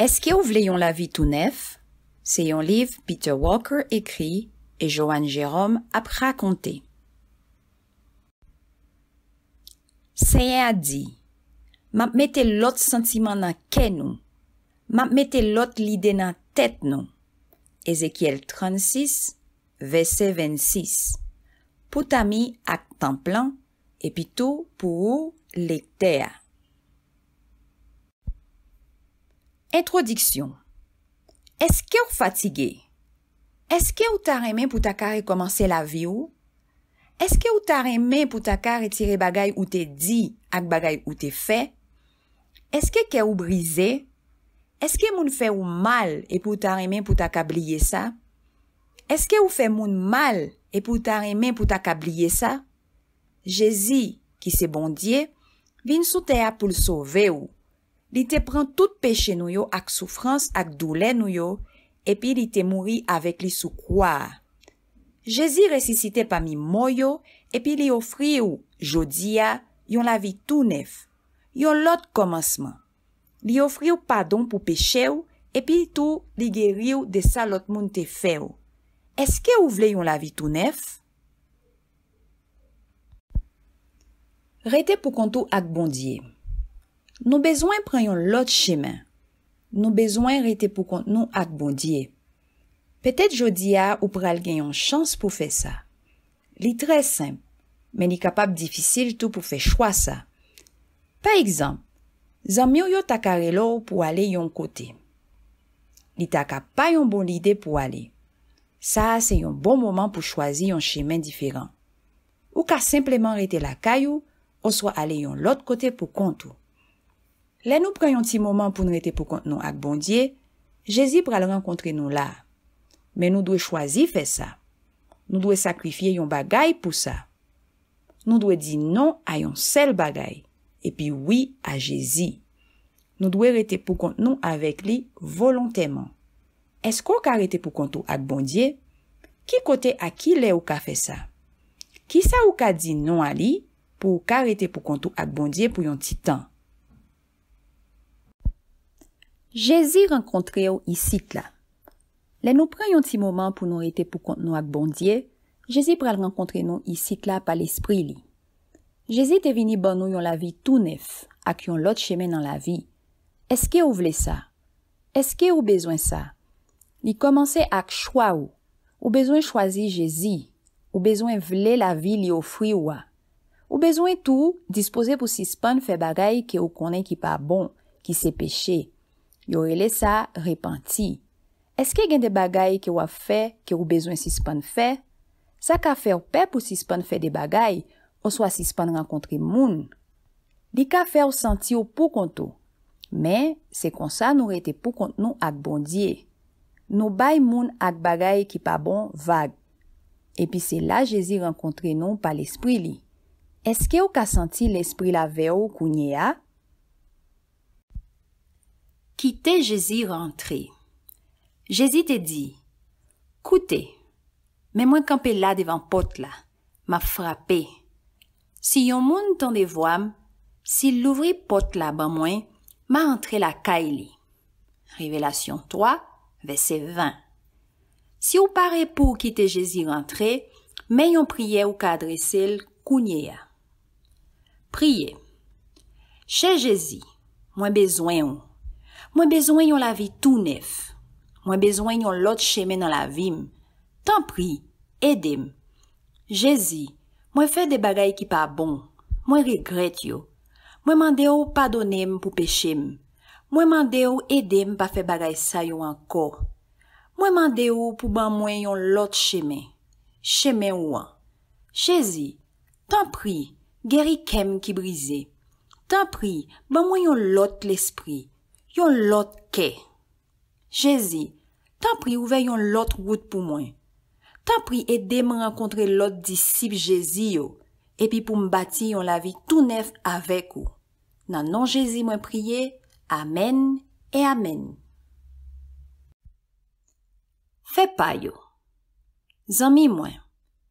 Eske ou vle yon lavi tou nef? Se yon liv Peter Walker ekri, e Joanne Jérôme ap rakonte. Se yon adi, map mette lot sentiman nan ken nou, map mette lot lidè nan tèt nou. Ezekiel 36, vese 26. Pouta mi ak tan plan, epi tou pou ou lekte a. Entrodiksyon, eske ou fatige? Eske ou ta remen pou ta kare komanse la vi ou? Eske ou ta remen pou ta kare tire bagay ou te di ak bagay ou te fe? Eske ke ou brize? Eske moun fe ou mal epou ta remen pou ta kabliye sa? Eske ou fe moun mal epou ta remen pou ta kabliye sa? Jezi ki se bondye, vin soutea pou l sove ou. Li te pren tout peche nou yo ak soufrans ak doule nou yo, epi li te mouri avek li soukwa. Jezi resisite pa mi mou yo, epi li ofri ou jodia yon lavi tou nef. Yon lot komansman. Li ofri ou padon pou peche ou, epi tou li geri ou de sa lot moun te fe ou. Eske ou vle yon lavi tou nef? Retè pou kontou ak bondye. Nou bezwen pren yon lot chimen. Nou bezwen rete pou kont nou ak bondye. Petet jodi ya ou prel gen yon chans pou fe sa. Li tre semp, men li kapap difisil tou pou fe chwa sa. Par ekzamp, zanmyo yo takare lo pou ale yon kote. Li taka pa yon bon lide pou ale. Sa se yon bon moman pou chwazi yon chimen diferan. Ou ka simplement rete la kayou, ou so ale yon lot kote pou kontou. Le nou pren yon ti moman pou nou rete pou kont nou ak bondye, Jezi pral renkontre nou la. Men nou dwe chwazi fe sa. Nou dwe sakrifye yon bagay pou sa. Nou dwe di non a yon sel bagay. Epi oui a Jezi. Nou dwe rete pou kont nou avek li volanteman. Esko ka rete pou kont nou ak bondye? Ki kote a ki le ou ka fe sa? Ki sa ou ka di non a li pou ka rete pou kont nou ak bondye pou yon ti tan? Jezi renkontre yo isi tla. Bon le nou pre yon ti moman pou nou rete pou kont nou ak bondye, Jezi pre l renkontre nou isi tla pal espri li. Jezi te vini ban nou yon la vi tou nef ak yon lot cheme nan la vi. Eske ou vle sa? Eske ou bezwen sa? Li komanse ak chwa ou. Ou bezwen chwazi Jezi. Ou bezwen vle la vi li ofri ou a. Ou bezwen tou dispose pou sispan fe bagay ke ou konen ki pa bon ki se peche ou. Yo rele sa repanti. Eske gen de bagay ki waf fe, ki wou bezwen sispan fe? Sa ka fe ou pe pou sispan fe de bagay, ou swa sispan renkontri moun? Di ka fe ou santi ou pou kontou? Men, se kon sa nou rete pou kont nou ak bondye. Nou bay moun ak bagay ki pa bon vag. Epi se la jezi renkontri nou pa l'espri li. Eske ou ka santi l'espri la ve ou kounye a? Kite Jezi rentre. Jezi te di, Koute, men mwen kampe la devan pot la, ma frape. Si yon moun tonde vwam, si louvre pot la ban mwen, ma entre la kaile. Revelasyon 3, vese 20. Si ou pare pou kite Jezi rentre, men yon priye ou ka adrese kounye ya. Priye. Che Jezi, mwen bezwen ou, Mwen bezwen yon la vi tou nef. Mwen bezwen yon lot cheme nan la vim. Tan pri, edem. Jezi, mwen fe de bagay ki pa bon. Mwen regret yo. Mwen mande yo padonem pou pechem. Mwen mande yo edem pa fe bagay sa yo ankor. Mwen mande yo pou ban mwen yon lot cheme. Cheme ou an. Jezi, tan pri, geri kem ki brize. Tan pri, ban mwen yon lot l'espri. Yon lot ke. Jezi, tan pri ouve yon lot wout pou mwen. Tan pri ede mwen ankontre lot disip Jezi yo. Epi pou mbati yon la vi tou nef avek ou. Nan nan Jezi mwen priye, amen e amen. Fe pa yo. Zanmi mwen.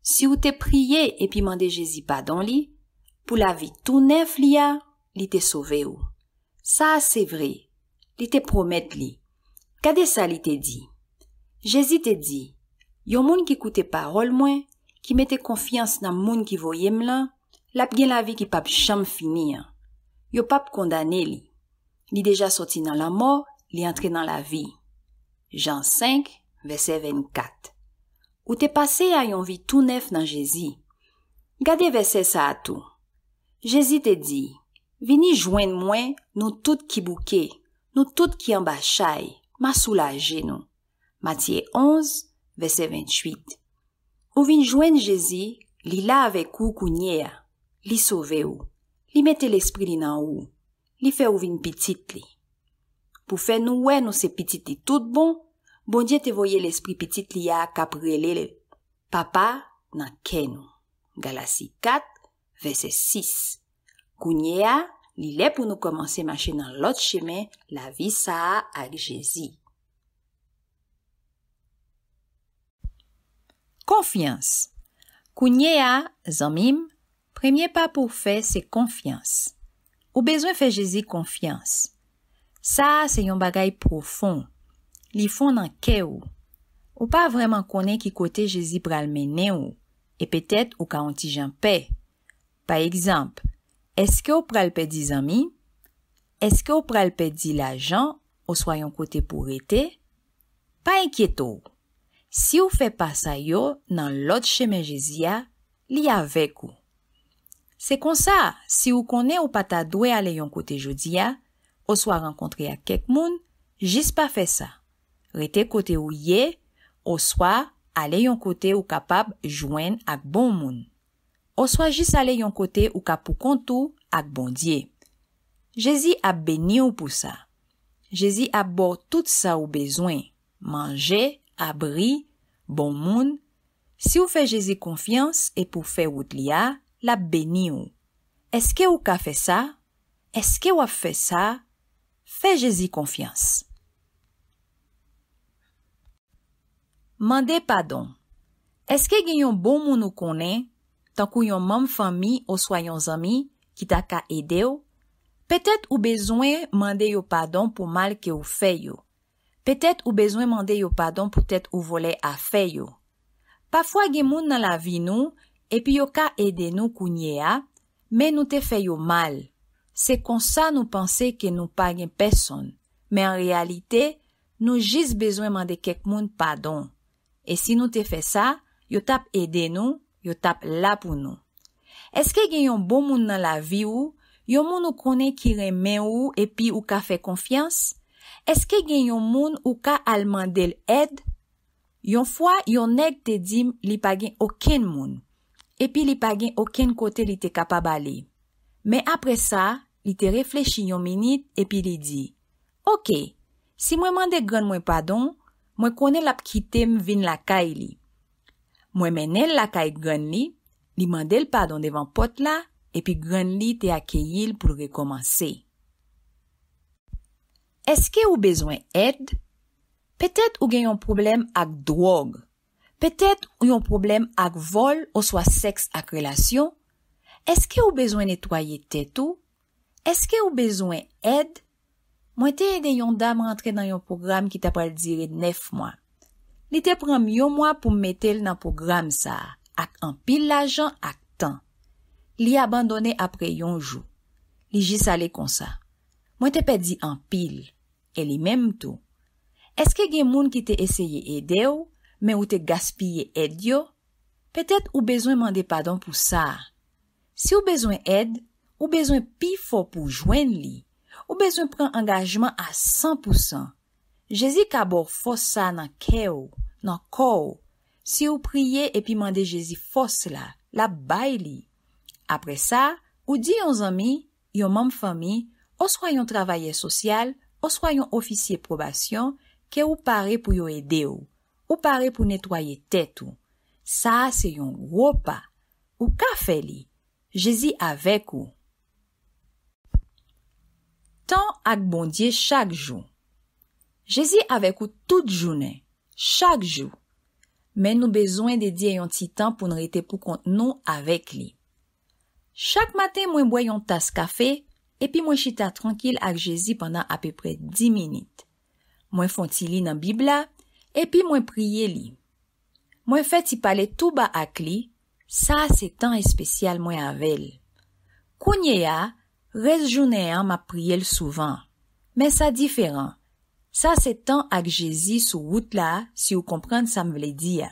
Si ou te priye epi mande Jezi pa don li, pou la vi tou nef li a, li te sove ou. Sa se vreye. li te promet li. Kade sa li te di? Jezi te di, yo moun ki koute parol mwen, ki mette konfians nan moun ki voyem lan, lap gen la vi ki pap chanm finir. Yo pap kondane li. Li deja soti nan la mor, li entre nan la vi. Jean 5, verset 24. Ou te pase a yon vi tou nef nan Jezi. Kade verset sa atou? Jezi te di, vini jwen mwen nou tout ki bouke. Nou tout ki yon bachay, ma soulaje nou. Matye 11, verse 28. Ouvin jwen Jezi, li la avek ou kounyea. Li sove ou. Li mete l'esprit li nan ou. Li fe ouvin pitit li. Pou fe nou we nou se pitit li tout bon, bondye te voye l'esprit pitit li ya kaprelele. Papa nan ken nou. Galasi 4, verse 6. Kounyea. li le pou nou komanse manche nan lot cheme la vi sa a ak jezi. Konfians Kounye a, zanmim, premye pa pou fe se konfians. Ou bezon fe jezi konfians. Sa a se yon bagay profon. Li fon nan ke ou. Ou pa vreman konen ki kote jezi pralmenen ou. E petet ou ka ontijan pe. Pa ekzamp, Eske ou pral pe di zami? Eske ou pral pe di la jan ou swa yon kote pou rete? Pa enkyeto, si ou fe pasa yo nan lot che menjezi ya, li avek ou. Se konsa, si ou kone ou pata dwe ale yon kote jodi ya, ou swa renkontre ak kek moun, jis pa fe sa. Rete kote ou ye, ou swa ale yon kote ou kapab jwen ak bon moun. oswa jis ale yon kote ou ka pou kontou ak bondye. Jezi ap beni ou pou sa. Jezi ap bor tout sa ou bezwen, manje, abri, bon moun. Si ou fe Jezi konfians, e pou fe wout liya, la beni ou. Eske ou ka fe sa? Eske ou ap fe sa? Fe Jezi konfians. Mande padon. Eske genyon bon moun ou konen, tan kou yon mam fami ou swa yon zami, ki ta ka ede yo. Petet ou bezwen mande yo padon pou mal ke ou feyo. Petet ou bezwen mande yo padon pou tet ou vole a feyo. Pafwa gen moun nan la vi nou, epi yo ka ede nou kou nye a, men nou te feyo mal. Se konsa nou pense ke nou pa gen peson, men an realite, nou jis bezwen mande kek moun padon. E si nou te fe sa, yo tap ede nou, Yo tap la pou nou. Eske gen yon bon moun nan la vi ou? Yon moun ou kone kire men ou epi ou ka fe konfians? Eske gen yon moun ou ka alman del ed? Yon fwa yon neg te dim li pagin oken moun. Epi li pagin oken kote li te kapab ali. Men apre sa, li te reflechi yon menit epi li di. Ok, si mwen mande gren mwen padon, mwen kone lap ki tem vin la ka ili. E Mwen menen lakay gwen li, li mandel pa don devan pot la, epi gwen li te akeyil pou rekomansi. Eske ou bezwen ed? Petet ou gen yon problem ak drog? Petet ou yon problem ak vol ou swa seks ak relasyon? Eske ou bezwen netwaye tetou? Eske ou bezwen ed? Mwen te yon dam rentre nan yon program ki ta pral dire nef mwen. Li te prem yon mwa pou metel nan program sa ak an pil la jan ak tan. Li abandone apre yon jou. Li jis ale kon sa. Mwen te pe di an pil. E li menm tou. Eske gen moun ki te eseye ede ou, men ou te gaspye ede yo? Petet ou bezon mande padon pou sa. Si ou bezon ed, ou bezon pi fo pou jwen li. Ou bezon pren angajman a 100%. Jezi kabor fos sa nan ke ou, nan ko ou. Si ou priye epi mande jezi fos la, la bay li. Apre sa, ou di yon zami, yon mam fami, ou swa yon travaye sosyal, ou swa yon ofisye probasyon, ke ou pare pou yo ede ou, ou pare pou netwaye tet ou. Sa se yon wopa, ou ka fe li. Jezi avek ou. Tan ak bondye chak jou. Jezi avek ou tout jounen, chak jou, men nou bezwen de di ayon ti tan pou n rete pou kont nou avek li. Chak maten mwen boyon tas kafe, epi mwen chita trankil ak Jezi pandan api pre 10 minit. Mwen fonti li nan bibla, epi mwen priye li. Mwen feti pale tou ba ak li, sa se tan espesyal mwen avel. Kounye a, res jounen an ma priye l souvan, men sa diferan. Sa se tan ak jezi sou wout la, si ou komprenn sa m vle di ya.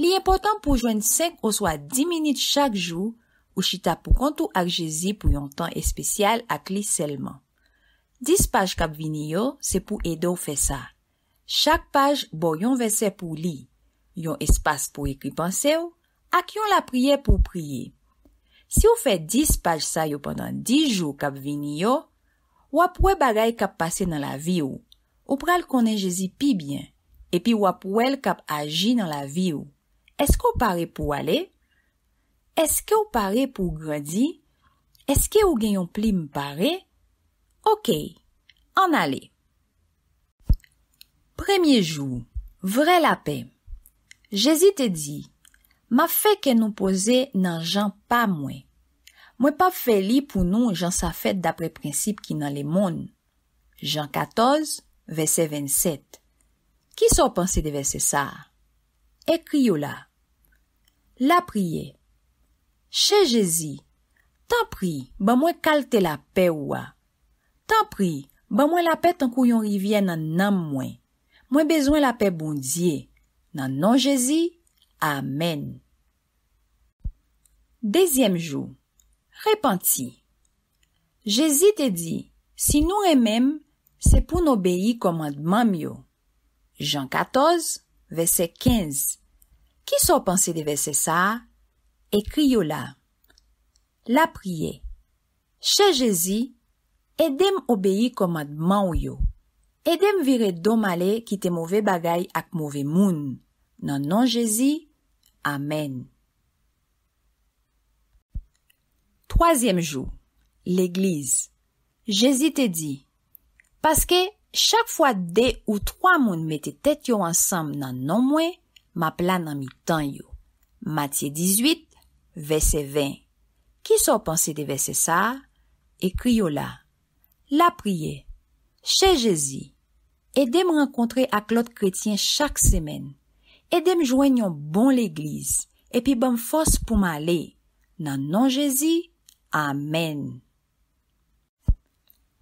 Li e potan pou jwen 5 ou swa 10 minit chak jou, ou chita pou kontou ak jezi pou yon tan espesyal ak li selman. 10 paj kap vini yo, se pou edo ou fe sa. Chak paj bo yon vese pou li, yon espas pou ekri panse ou, ak yon la priye pou priye. Si ou fe 10 paj sa yo pendant 10 jou kap vini yo, wapwe bagay kap pase nan la vi ou. Ou pral konen Jezi pi byen? Epi wap wèl kap aji nan la vi ou? Eske ou pare pou wale? Eske ou pare pou gredi? Eske ou genyon pli mpare? Ok, an ale. Premye jou, vre la pe. Jezi te di, ma fe ke nou pose nan jan pa mwen. Mwen pa fe li pou nou jan sa fèt dapre prinsip ki nan le moun. Jan katoz, Verset 27 Kis ou panse bon de verse sa? Ekri ou la. La priye. Che Jezi, tan pri, ban mwen kalte la pe ou a. Tan pri, ban mwen la pet an kou yon rivye nan nan mwen. Mwen bezwen la pe bundye. Nan nan Jezi, amen. Dezyem jou. Repanti. Jezi te di, si nou remem, Se pou nou beyi komandman myo. Jan 14, verset 15. Ki sou panse de verset sa? Ekri yo la. La priye. Che Jezi, edem obeyi komandman myo. Edem vire dom ale ki te mouve bagay ak mouve moun. Nan nan Jezi, amen. Troasyem jou. L'egliz. Jezi te di. Paseke, chak fwa de ou 3 moun mette tet yo ansam nan nan mwen, ma plan nan mi tan yo. Matye 18, vese 20. Ki so panse de vese sa? Ekri yo la. La priye. Che jezi. E dem renkontre ak lot kretyen chak semen. E dem jwen yon bon l'eglis. E pi bom fos pou ma ale. Nan nan jezi, amen.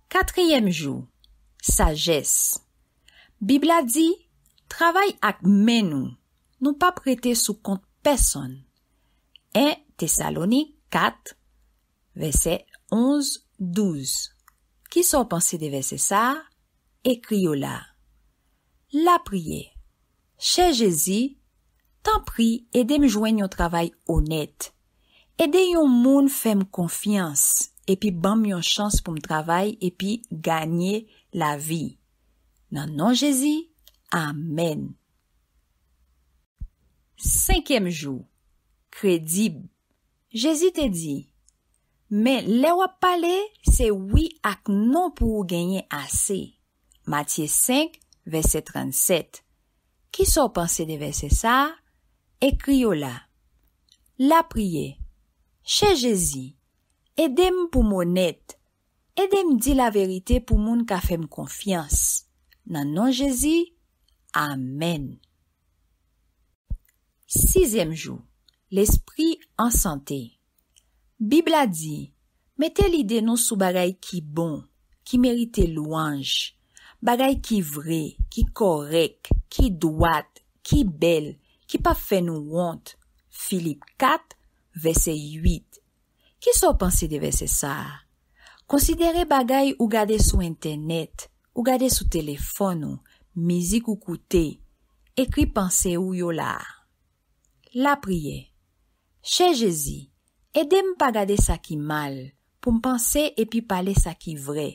Katryem jou. Sages. Biblia di, travay ak menou, nou pa prete sou kont person. 1 Thessalonik 4, vese 11-12. Ki sou panse de vese sa? Ekri yo la. La priye. Che Jezi, tan pri, ede mi jwen yon travay onet. Ede yon moun fem konfians, epi ban mi yon chans pou m travay, epi ganye, La vi. Nan nan Jezi, amen. Sankyem jou, kredib. Jezi te di, men le wap pale se wi ak nan pou genye ase. Matye 5, vese 37. Ki so panse de vese sa? Ekri yo la. La priye. Che Jezi, edem pou moun ete. Edèm di la verite pou moun ka fèm konfians. Nan non jezi, amen. Sizèm jou, l'esprit an santè. Bibla di, metè l'ide nou sou bagay ki bon, ki merite louange. Bagay ki vre, ki korek, ki dwat, ki bel, ki pa fè nou wont. Filip 4, vese 8. Ki sou pansi de vese saar? Konsidere bagay ou gade sou internet, ou gade sou telefon ou mizik ou koute, ekri panse ou yo la. La priye. Che jezi, edem pa gade sa ki mal pou m panse epi pale sa ki vre,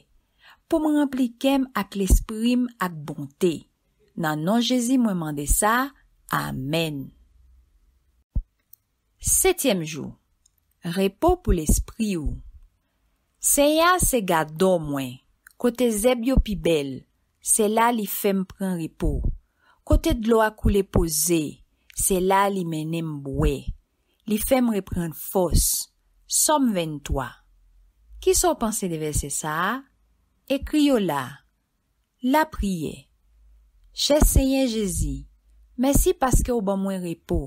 pou m remplikem ak l'esprim ak bonte. Nan non jezi mwen mande sa, amen. Setyem jou. Repo pou l'esprim ou. Seya se gado mwen, kote zeb yo pi bel, se la li fem pren ripo. Kote dlo akou le pose, se la li menem bwe. Li fem repren fos, som ven toa. Ki so panse de ve se sa? Ekri yo la. La priye. Che seyen jezi, mersi paske ou ban mwen ripo.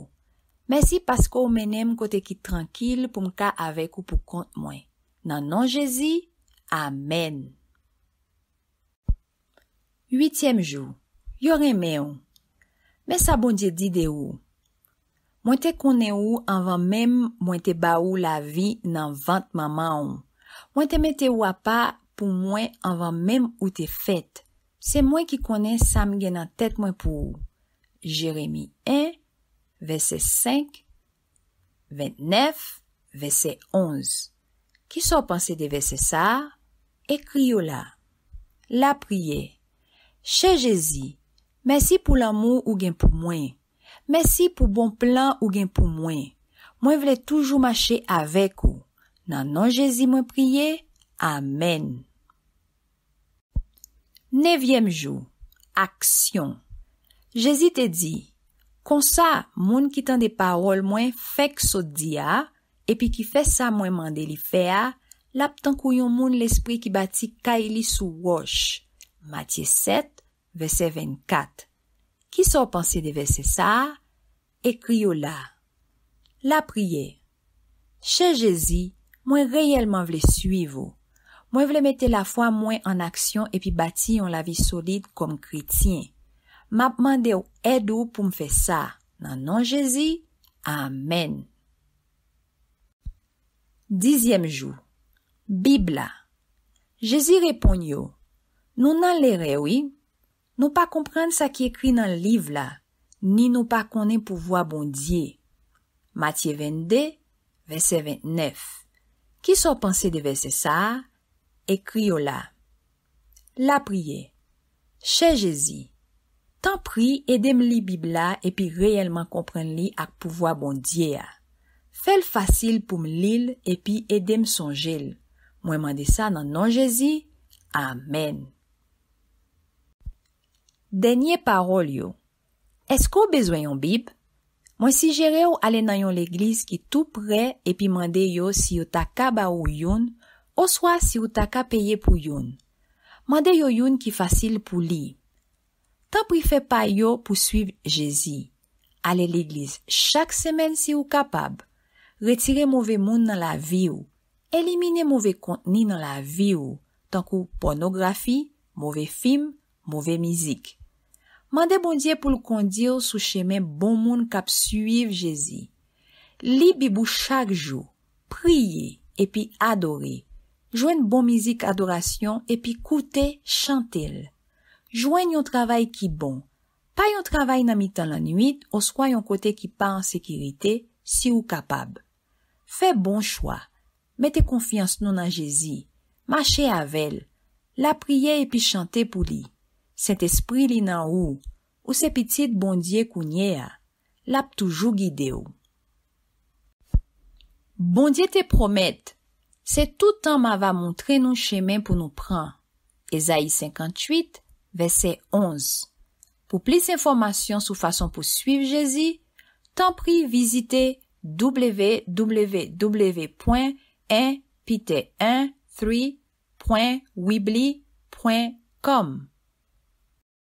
Mersi paske ou menem kote ki tranquil pou mka avek ou pou kont mwen. Nan nan Jezi, amen. Yuityem jou, yor eme ou. Mè sa bon di di de ou. Mwen te kone ou anvan mèm mwen te ba ou la vi nan vant maman ou. Mwen te mè te wapa pou mwen anvan mèm ou te fèt. Se mwen ki kone sam gen an tèt mwen pou ou. Jeremie 1, verset 5, 29, verset 11. Ki so panse de ve se sa, ekri yo la. La priye. Che Jezi, mersi pou l'amou ou gen pou mwen. Mersi pou bon plan ou gen pou mwen. Mwen vle toujou mache avek ou. Nan nan Jezi mwen priye, amen. Nevyem jou, aksyon. Jezi te di, konsa moun ki tan de parol mwen fek so diya, epi ki fè sa mwen mande li fè a, lap tankou yon moun l'espri ki bati ka ili sou wosh. Matye 7, vese 24. Ki sa w panse de vese sa? Ekri yo la. La priye. Che Jezi, mwen reyelman vle suiv ou. Mwen vle mette la fwa mwen an aksyon epi bati yon la vi solid kom kritien. Map mande ou ed ou pou m fè sa. Nan nan Jezi? Amen. Dizyem jou, Biblia. Jezi repon yo, nou nan le rewi, nou pa komprende sa ki ekri nan liv la, ni nou pa konen pouvoa bondye. Matye 22, vese 29, ki son panse de vese sa, ekri yo la. La priye, Che Jezi, tan pri edem li Biblia epi reyelman komprende li ak pouvoa bondye a. Fèl fasil pou m lil epi edem son jel. Mwen mande sa nan nan Jezi. Amen. Denye parol yo. Esko bezwen yon bib? Mwen sigere ou ale nan yon leglis ki tou pre epi mande yo si yo ta ka ba ou yon ou swa si yo ta ka peye pou yon. Mwande yo yon ki fasil pou li. Ta prife pa yo pou suiv Jezi. Ale leglis chak semen si yo kapab. Retire mouve moun nan la vi ou. Elimine mouve kontni nan la vi ou. Tankou ponografi, mouve fim, mouve mizik. Mande bondye pou l'kondil sou cheme bon mouve moun kap suyiv jezi. Li bibou chak jou. Priye epi adore. Joen mou mizik adorasyon epi koute chante l. Joen yon travay ki bon. Pa yon travay nan mi tan lan nuit, oskwa yon kote ki pa an sekirite si ou kapab. Fè bon chwa. Mette konfians nou nan Jezi. Mache avel. La priye epi chante pou li. Set espri li nan ou. Ou se pitit bondye kounye a. Lap toujou guide ou. Bondye te promette. Se tout an ma va montre nou chemen pou nou pran. Ezaï 58, verset 11. Pou plis informasyon sou fason pou suiv Jezi, tan pri visite... www.impite13.weebly.com.